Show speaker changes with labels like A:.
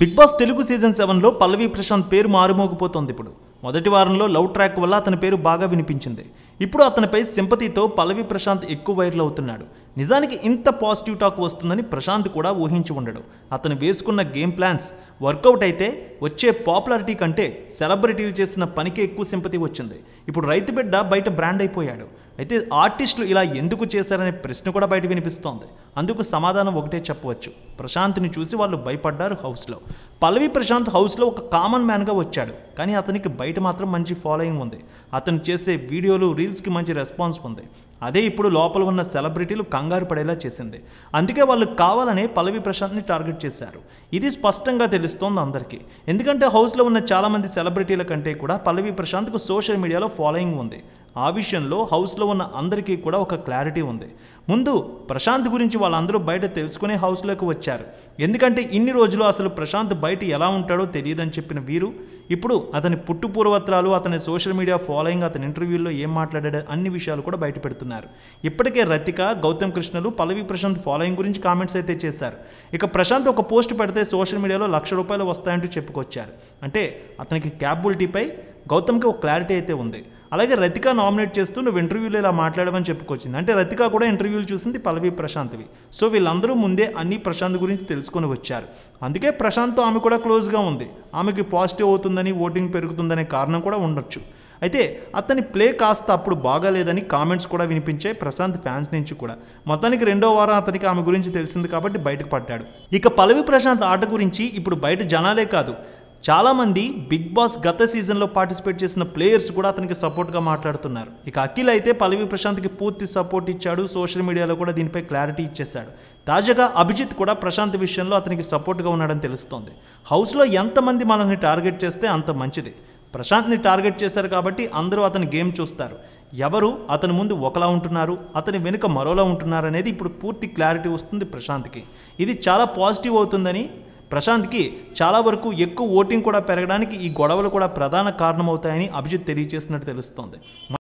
A: big boss Telugu season సెవెన్లో పల్లవి ప్రశాంత్ పేరు మారుమోగిపోతోంది ఇప్పుడు మొదటి వారంలో లవ్ ట్రాక్ వల్ల అతని పేరు బాగా వినిపించింది ఇప్పుడు అతనిపై సింపతితో పల్లవి ప్రశాంత్ ఎక్కువ వైరల్ అవుతున్నాడు నిజానికి ఇంత పాజిటివ్ టాక్ వస్తుందని ప్రశాంత్ కూడా ఊహించి ఉండడు అతను వేసుకున్న గేమ్ ప్లాన్స్ వర్కౌట్ అయితే వచ్చే పాపులారిటీ కంటే సెలబ్రిటీలు చేసిన పనికే ఎక్కువ సింపతి వచ్చింది ఇప్పుడు రైతు బిడ్డ బయట బ్రాండ్ అయిపోయాడు అయితే ఆర్టిస్టులు ఇలా ఎందుకు చేశారనే ప్రశ్న కూడా బయట వినిపిస్తోంది అందుకు సమాధానం ఒకటే చెప్పవచ్చు ప్రశాంత్ని చూసి వాళ్ళు భయపడ్డారు హౌస్లో పల్లవి ప్రశాంత్ హౌస్లో ఒక కామన్ మ్యాన్గా వచ్చాడు కానీ అతనికి బయట మాత్రం మంచి ఫాలోయింగ్ ఉంది అతను చేసే వీడియోలు రీల్స్కి మంచి రెస్పాన్స్ ఉంది అదే ఇప్పుడు లోపల ఉన్న సెలబ్రిటీలు కంగారు పడేలా చేసింది అందుకే వాళ్ళు కావాలని పల్లవి ప్రశాంత్ని టార్గెట్ చేశారు ఇది స్పష్టంగా తెలుస్తోంది అందరికీ ఎందుకంటే హౌస్లో ఉన్న చాలామంది సెలబ్రిటీల కంటే కూడా పల్లవి ప్రశాంత్కు సోషల్ మీడియాలో ఫాలోయింగ్ ఉంది ఆ విషయంలో హౌస్లో ఉన్న అందరికీ కూడా ఒక క్లారిటీ ఉంది ముందు ప్రశాంత్ గురించి వాళ్ళందరూ బయట తెలుసుకునే హౌస్లోకి వచ్చారు ఎందుకంటే ఇన్ని రోజులు అసలు ప్రశాంత్ బయట ఎలా ఉంటాడో తెలియదని చెప్పిన వీరు ఇప్పుడు అతని పుట్టు పూర్వత్రాలు అతని సోషల్ మీడియా ఫాలోయింగ్ అతని ఇంటర్వ్యూల్లో ఏం మాట్లాడాడు అన్ని విషయాలు కూడా బయట పెడుతున్నారు చెబుతున్నారు ఇప్పటికే రతిక గౌతమ్ కృష్ణలు పల్లవి ప్రశాంత్ ఫాలోయింగ్ గురించి కామెంట్స్ అయితే చేశారు ఇక ప్రశాంత్ ఒక పోస్ట్ పెడితే సోషల్ మీడియాలో లక్ష రూపాయలు వస్తాయంటూ చెప్పుకొచ్చారు అంటే అతనికి క్యాబిలిటీపై గౌతమ్కి ఒక క్లారిటీ అయితే ఉంది అలాగే రతిక నామినేట్ చేస్తూ నువ్వు ఇంటర్వ్యూలో ఇలా మాట్లాడమని చెప్పుకొచ్చింది అంటే రతిక కూడా ఇంటర్వ్యూలు చూసింది పల్లవి ప్రశాంత్వి సో వీళ్ళందరూ ముందే అన్ని ప్రశాంత్ గురించి తెలుసుకొని వచ్చారు అందుకే ప్రశాంత్తో ఆమె కూడా క్లోజ్గా ఉంది ఆమెకి పాజిటివ్ అవుతుందని ఓటింగ్ పెరుగుతుందనే కారణం కూడా ఉండొచ్చు అయితే అతని ప్లే కాస్త అప్పుడు బాగాలేదని కామెంట్స్ కూడా వినిపించాయి ప్రశాంత్ ఫ్యాన్స్ నుంచి కూడా మొత్తానికి రెండో వారం అతనికి ఆమె గురించి తెలిసింది కాబట్టి బయటకు పడ్డాడు ఇక పల్లవి ప్రశాంత్ ఆట గురించి ఇప్పుడు బయట జనాలే కాదు చాలామంది బిగ్ బాస్ గత సీజన్లో పార్టిసిపేట్ చేసిన ప్లేయర్స్ కూడా అతనికి సపోర్ట్గా మాట్లాడుతున్నారు ఇక అఖిల్ అయితే పలవి ప్రశాంత్కి పూర్తి సపోర్ట్ ఇచ్చాడు సోషల్ మీడియాలో కూడా దీనిపై క్లారిటీ ఇచ్చేశాడు తాజాగా అభిజిత్ కూడా ప్రశాంత్ విషయంలో అతనికి సపోర్ట్గా ఉన్నాడని తెలుస్తోంది హౌస్లో ఎంతమంది మనల్ని టార్గెట్ చేస్తే అంత మంచిది ప్రశాంత్ని టార్గెట్ చేశారు కాబట్టి అందరూ అతని గేమ్ చూస్తారు ఎవరు అతని ముందు ఒకలా ఉంటున్నారు అతని వెనుక మరోలా ఉంటున్నారు అనేది ఇప్పుడు పూర్తి క్లారిటీ వస్తుంది ప్రశాంత్కి ఇది చాలా పాజిటివ్ అవుతుందని ప్రశాంత్కి చాలా వరకు ఎక్కువ ఓటింగ్ కూడా పెరగడానికి ఈ గొడవలు కూడా ప్రధాన కారణమవుతాయని అభిజిత్ తెలియజేసినట్టు తెలుస్తోంది